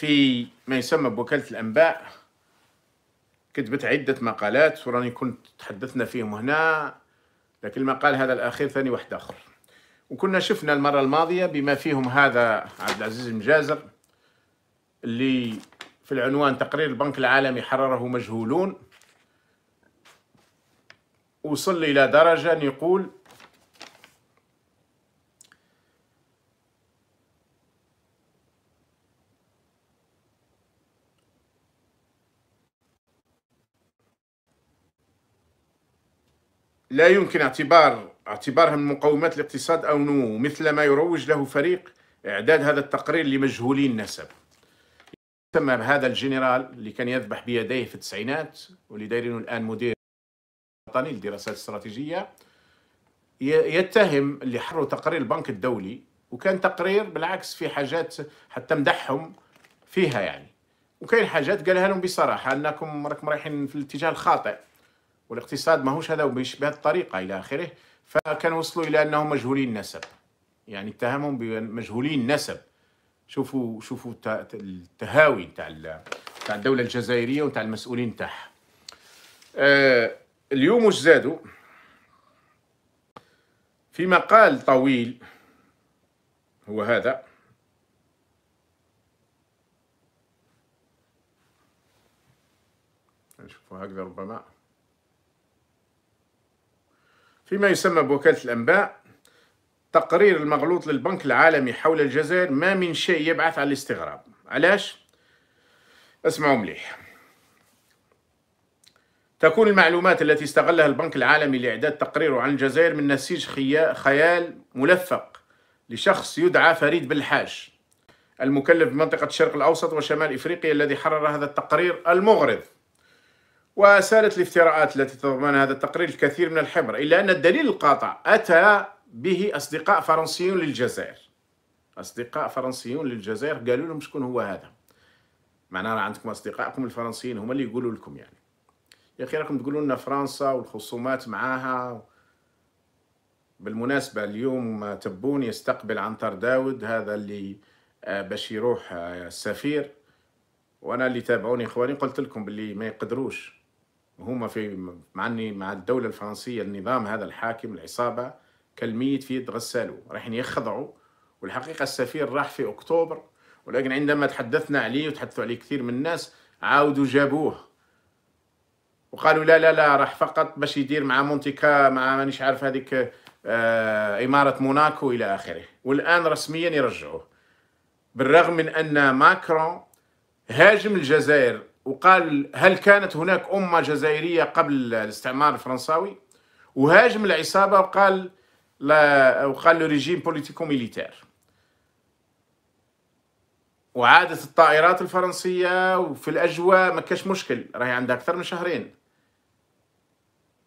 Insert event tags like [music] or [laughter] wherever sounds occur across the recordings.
في ما يسمى بوكالة الأنباء كتبت عدة مقالات وراني كنت تحدثنا فيهم هنا لكن المقال هذا الأخير ثاني واحد آخر وكنا شفنا المرة الماضية بما فيهم هذا عبد العزيز المجازر اللي في العنوان تقرير البنك العالمي حرره مجهولون وصل إلى درجة أن يقول لا يمكن اعتبار اعتبارها من مقومات الاقتصاد او نمو مثل ما يروج له فريق اعداد هذا التقرير لمجهولي النسب تم هذا الجنرال اللي كان يذبح بيديه في التسعينات واللي دايرينه الان مدير وطني للدراسات الاستراتيجيه يتهم اللي حروا تقرير البنك الدولي وكان تقرير بالعكس في حاجات حتى مدحهم فيها يعني وكاين حاجات قالها لهم بصراحه انكم راكم رايحين في الاتجاه الخاطئ والاقتصاد ماهوش هذا ومش الطريقه الى اخره فكانوا وصلوا الى انهم مجهولين النسب يعني اتهمهم بمجهولين النسب شوفوا شوفوا التهاوي تاع تاع الدوله الجزائريه وتاع المسؤولين تاعها آه، اليوم وش زادوا في مقال طويل هو هذا نشوفه هكذا ربما فيما يسمى بوكالة الأنباء تقرير المغلوط للبنك العالمي حول الجزائر ما من شيء يبعث على الاستغراب علاش؟ اسمعوا مليح تكون المعلومات التي استغلها البنك العالمي لإعداد تقريره عن الجزائر من نسيج خيال ملفق لشخص يدعى فريد بالحاج المكلف بمنطقة الشرق الأوسط وشمال إفريقيا الذي حرر هذا التقرير المغرض وسالت الافتراءات التي تضمن هذا التقرير الكثير من الحبر إلا أن الدليل القاطع أتى به أصدقاء فرنسيون للجزائر أصدقاء فرنسيون للجزائر قالوا لهم شكون هو هذا معناها عندكم أصدقائكم الفرنسيين هما اللي يقولوا لكم يعني يا أخي راكم تقولوا لنا فرنسا والخصومات معاها بالمناسبة اليوم تبون يستقبل عنتر داود هذا اللي آه، باش يروح آه، السفير وانا اللي تابعوني اخواني قلت لكم باللي ما يقدروش هما في مع مع الدوله الفرنسيه النظام هذا الحاكم العصابه كالميت في يد غسالو رايحين يخضعوا والحقيقه السفير راح في اكتوبر ولكن عندما تحدثنا عليه وتحدثوا عليه كثير من الناس عاودوا جابوه وقالوا لا لا لا راح فقط باش يدير مع مونتيكا مع مانيش عارف هذيك آه إمارة موناكو إلى آخره والآن رسميا يرجعوه بالرغم من أن ماكرون هاجم الجزائر وقال هل كانت هناك أمة جزائرية قبل الاستعمار الفرنساوي وهاجم العصابة وقال لا وقال لو ريجيم بوليتيكو ميليتير وعادت الطائرات الفرنسية وفي الأجواء ما كاش مشكل راهي عندها أكثر من شهرين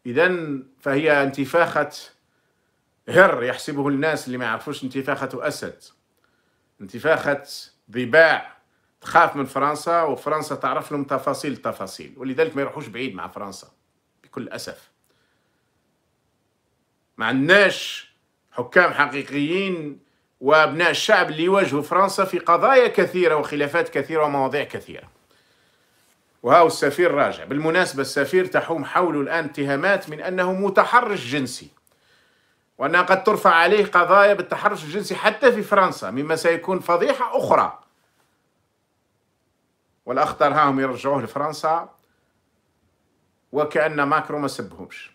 إذا فهي انتفاخة هر يحسبه الناس اللي ما يعرفوش انتفاخة أسد انتفاخة ضباع تخاف من فرنسا وفرنسا تعرف لهم تفاصيل التفاصيل ولذلك ما يروحوش بعيد مع فرنسا بكل أسف ما عندناش حكام حقيقيين وابناء الشعب اللي يواجهوا فرنسا في قضايا كثيره وخلافات كثيره ومواضيع كثيره. وهاو السفير راجع، بالمناسبه السفير تحوم حوله الان اتهامات من انه متحرش جنسي. وانها قد ترفع عليه قضايا بالتحرش الجنسي حتى في فرنسا، مما سيكون فضيحه اخرى. والاخطر هاهم يرجعوه لفرنسا وكأن ماكرون ما سبهمش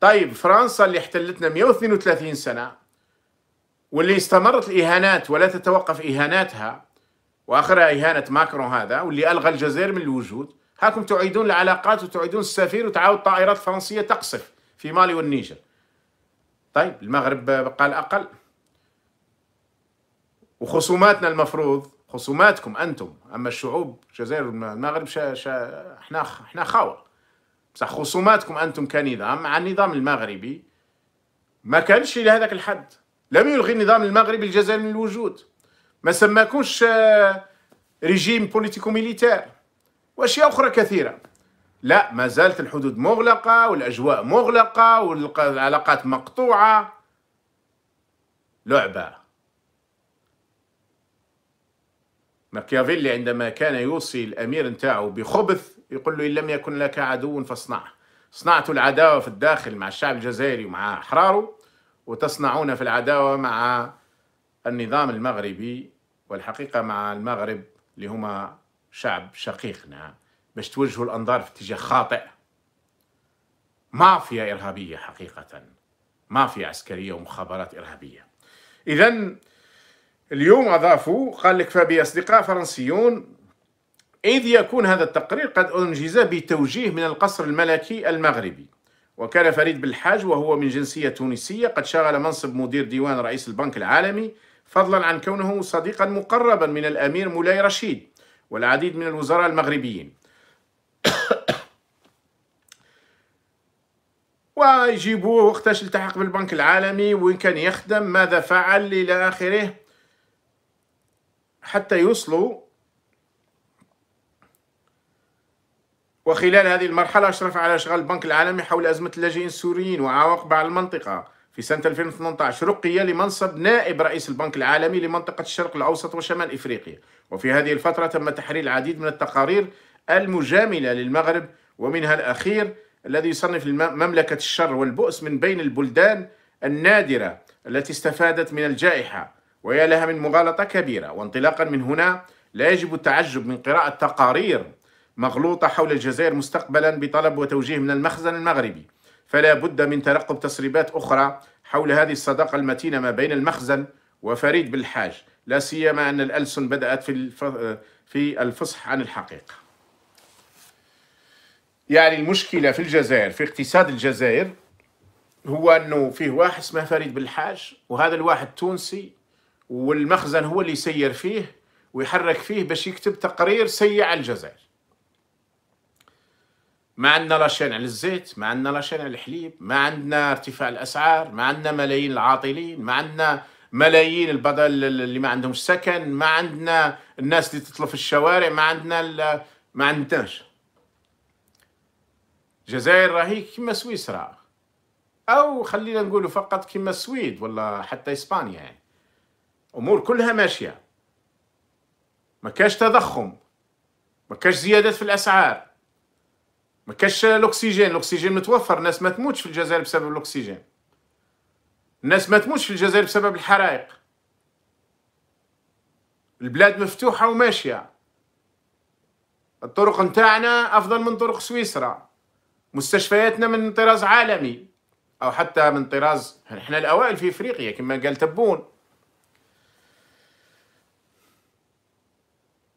طيب فرنسا اللي احتلتنا 132 سنة واللي استمرت الإهانات ولا تتوقف إهاناتها وآخرها إهانة ماكرون هذا واللي ألغى الجزائر من الوجود هاكم تعيدون العلاقات وتعيدون السفير وتعاود طائرات فرنسية تقصف في مالي والنيجر طيب المغرب قال أقل وخصوماتنا المفروض خصوماتكم انتم اما الشعوب الجزائر والمغرب شا شا احنا احنا خاوه بصح خصوماتكم انتم كنظام مع النظام المغربي ما كانش الى هذاك الحد لم يلغي النظام المغربي الجزائر من الوجود ما سماكوش آه، ريجيم بوليتيكو ميليتير واشياء اخرى كثيره لا ما زالت الحدود مغلقه والاجواء مغلقه والعلاقات مقطوعه لعبه ماكيافيلي عندما كان يوصي الامير نتاعه بخبث يقول له ان لم يكن لك عدو فاصنعه صنعت العداوه في الداخل مع الشعب الجزائري ومع احراره وتصنعون في العداوه مع النظام المغربي والحقيقه مع المغرب اللي هما شعب شقيقنا نعم. باش توجهوا الانظار في اتجاه خاطئ مافيا ارهابيه حقيقه مافيا عسكريه ومخابرات ارهابيه اذا اليوم أضافوا قال لك فابي أصدقاء فرنسيون إذ يكون هذا التقرير قد أنجز بتوجيه من القصر الملكي المغربي وكان فريد بالحاج وهو من جنسية تونسية قد شغل منصب مدير ديوان رئيس البنك العالمي فضلا عن كونه صديقا مقربا من الأمير مولاي رشيد والعديد من الوزراء المغربيين [coughs] ويجيبوه وقتاش التحق بالبنك العالمي وين كان يخدم ماذا فعل إلى آخره حتى يوصلوا وخلال هذه المرحلة أشرف على إشغال البنك العالمي حول أزمة اللاجئين السوريين وعواقب على المنطقة في سنة 2018 رقي لمنصب نائب رئيس البنك العالمي لمنطقة الشرق الأوسط وشمال إفريقيا وفي هذه الفترة تم تحرير العديد من التقارير المجاملة للمغرب ومنها الأخير الذي يصنف مملكة الشر والبؤس من بين البلدان النادرة التي استفادت من الجائحة ويا لها من مغالطة كبيرة وانطلاقا من هنا لا يجب التعجب من قراءة تقارير مغلوطة حول الجزائر مستقبلا بطلب وتوجيه من المخزن المغربي فلا بد من ترقب تسريبات أخرى حول هذه الصداقة المتينة ما بين المخزن وفريد بالحاج لا سيما أن الألسن بدأت في في الفصح عن الحقيقة يعني المشكلة في الجزائر في اقتصاد الجزائر هو أنه فيه واحد اسمه فريد بالحاج وهذا الواحد تونسي والمخزن هو اللي يسير فيه ويحرك فيه باش يكتب تقرير سيء على الجزائر ما عندنا لا شان على الزيت ما عندنا لا شان على الحليب ما عندنا ارتفاع الاسعار ما عندنا ملايين العاطلين ما عندنا ملايين البدل اللي ما عندهمش سكن ما عندنا الناس اللي تطلب في الشوارع ما عندنا ما عندناش الجزائر راهي كما سويسرا او خلينا نقولوا فقط كما السويد ولا حتى اسبانيا يعني امور كلها ماشيه ما كاش تضخم ما كاش زيادات في الاسعار ما كاش الاكسجين الاكسجين متوفر الناس ما تموتش في الجزائر بسبب الاكسجين الناس ما تموتش في الجزائر بسبب الحرائق البلاد مفتوحه وماشيه الطرق نتاعنا افضل من طرق سويسرا مستشفياتنا من طراز عالمي او حتى من طراز احنا الاوائل في افريقيا كما قال تبون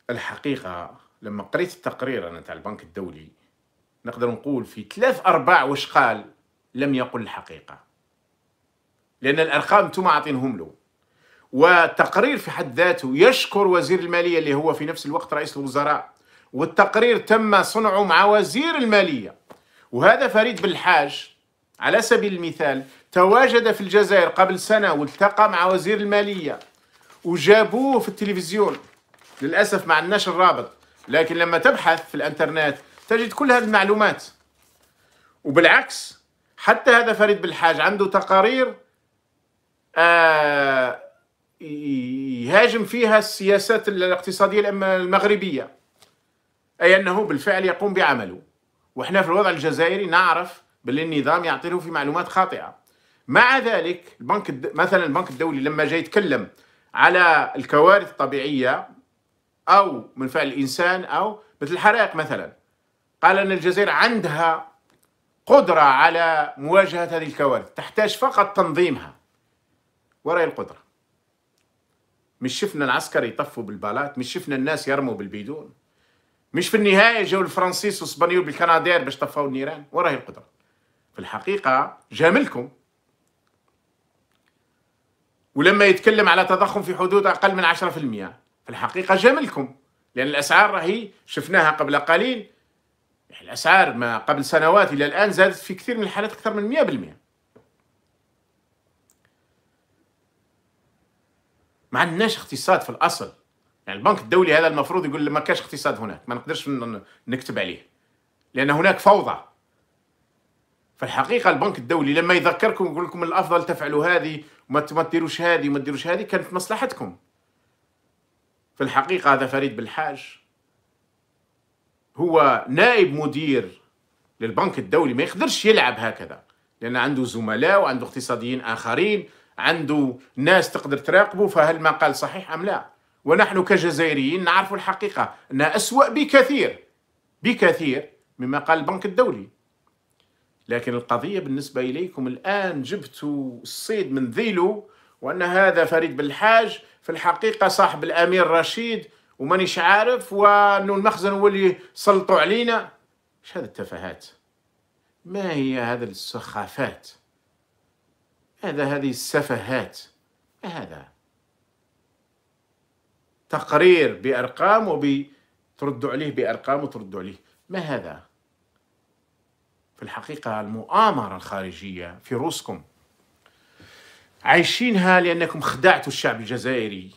الحقيقه لما قريت التقرير انا تاع البنك الدولي نقدر نقول في ثلاث ارباع واش قال لم يقل الحقيقه لان الارقام انتم عاطينهم له والتقرير في حد ذاته يشكر وزير الماليه اللي هو في نفس الوقت رئيس الوزراء والتقرير تم صنعه مع وزير الماليه وهذا فريد بالحاج على سبيل المثال تواجد في الجزائر قبل سنه والتقى مع وزير الماليه وجابوه في التلفزيون للاسف ما عندناش الرابط لكن لما تبحث في الانترنت تجد كل هذه المعلومات وبالعكس حتى هذا فريد بالحاج عنده تقارير آه، يهاجم فيها السياسات الاقتصاديه المغربيه اي انه بالفعل يقوم بعمله واحنا في الوضع الجزائري نعرف بل النظام يعطي له في معلومات خاطئه مع ذلك البنك مثلا البنك الدولي لما جاي يتكلم على الكوارث الطبيعيه أو من فعل الانسان أو مثل الحرائق مثلا قال أن الجزائر عندها قدرة على مواجهة هذه الكوارث تحتاج فقط تنظيمها وراء القدرة مش شفنا العسكر يطفوا بالبالات مش شفنا الناس يرموا بالبيدون مش في النهاية جو الفرنسيس والاسبانيول بالكنادير باش طفوا النيران وراء القدرة في الحقيقة جاملكم ولما يتكلم على تضخم في حدود أقل من 10% في الحقيقة جملكم لأن الأسعار راهي شفناها قبل قليل الأسعار ما قبل سنوات إلى الآن زادت في كثير من الحالات أكثر من 100% ما عندناش اقتصاد في الأصل يعني البنك الدولي هذا المفروض يقول ما كاش اقتصاد هناك ما نقدرش نكتب عليه لأن هناك فوضى في الحقيقة البنك الدولي لما يذكركم يقول لكم الأفضل تفعلوا هذه وما تديروش هذه وما تديروش هذه كانت مصلحتكم في الحقيقة هذا فريد بالحاج هو نائب مدير للبنك الدولي ما يقدرش يلعب هكذا لأن عنده زملاء وعنده اقتصاديين آخرين عنده ناس تقدر تراقبه فهل ما قال صحيح أم لا ونحن كجزائريين نعرف الحقيقة أنها أسوأ بكثير بكثير مما قال البنك الدولي لكن القضية بالنسبة إليكم الآن جبتوا الصيد من ذيله وأن هذا فريد بالحاج في الحقيقة صاحب الأمير رشيد ومانيش عارف وأنه المخزن هو اللي سلطوا علينا إيش هذه التفاهات ما هي هذا السخافات هذا هذه السفهات ما هذا تقرير بأرقام وترد عليه بأرقام وترد عليه ما هذا في الحقيقة المؤامرة الخارجية في روسكم عايشينها لأنكم خدعتوا الشعب الجزائري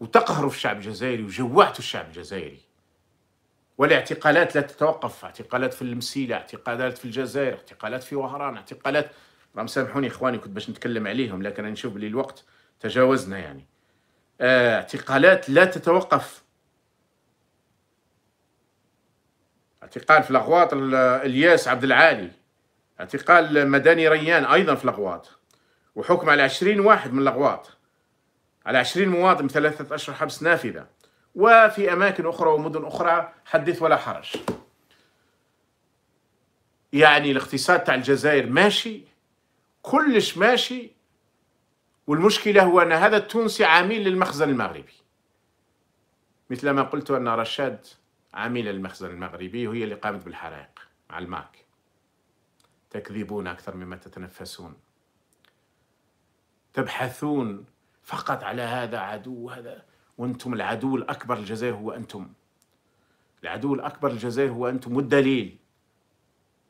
وتقهروا في الشعب الجزائري وجوعتوا الشعب الجزائري والاعتقالات لا تتوقف اعتقالات في المسيلة اعتقالات في الجزائر اعتقالات في وهران اعتقالات راهم سامحوني اخواني كنت باش نتكلم عليهم لكن نشوف لي الوقت تجاوزنا يعني آه، اعتقالات لا تتوقف اعتقال في الاغواط الياس عبد العالي اعتقال مداني ريان ايضا في الاغواط وحكم على 20 واحد من الأغواط على 20 مواطن بثلاثة أشهر حبس نافذة وفي أماكن أخرى ومدن أخرى حدث ولا حرج يعني الاقتصاد تاع الجزائر ماشي كلش ماشي والمشكلة هو أن هذا التونسي عميل للمخزن المغربي مثل ما قلت أن رشاد عميل للمخزن المغربي وهي اللي قامت بالحرائق مع الماك تكذبون أكثر مما تتنفسون تبحثون فقط على هذا عدو هذا وانتم العدو الاكبر الجزائر هو انتم العدو الاكبر الجزائر هو انتم والدليل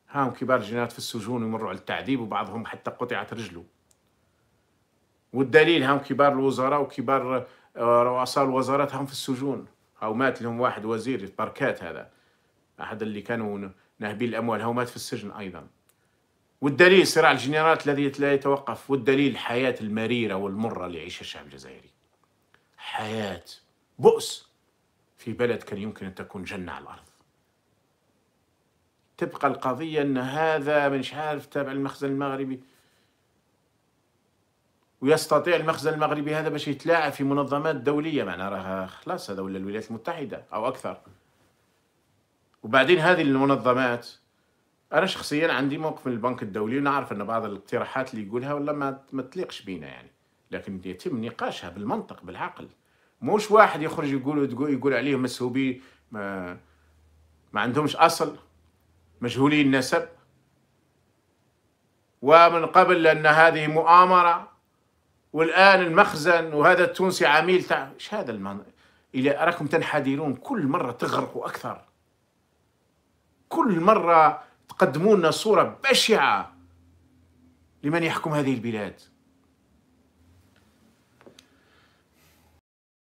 هاهم كبار الجنرالات في السجون يمروا على التعذيب وبعضهم حتى قطعت رجله والدليل هاهم كبار الوزراء وكبار آه، رؤساء الوزارات هاهم في السجون هاو مات لهم واحد وزير بركات هذا احد اللي كانوا ناهبين الاموال هاو مات في السجن ايضا والدليل صراع الجنرالات الذي لا يتوقف والدليل الحياة المريرة والمرة اللي يعيشها الشعب الجزائري حياة بؤس في بلد كان يمكن أن تكون جنة على الأرض تبقى القضية أن هذا مش عارف تابع المخزن المغربي ويستطيع المخزن المغربي هذا باش يتلاعب في منظمات دولية معنا راها خلاص هذا ولا الولايات المتحدة أو أكثر وبعدين هذه المنظمات انا شخصيا عندي موقف من البنك الدولي ونعرف ان بعض الاقتراحات اللي يقولها ولا ما ما تليقش بينا يعني لكن يتم نقاشها بالمنطق بالعقل موش واحد يخرج يقول يقول عليهم مسهوبين ما ما عندهمش اصل مجهولين النسب ومن قبل ان هذه مؤامره والان المخزن وهذا التونسي عميل تاع ايش هذا المن... الى اراكم تنحدرون كل مره تغرقوا اكثر كل مره تقدموا لنا صورة بشعة لمن يحكم هذه البلاد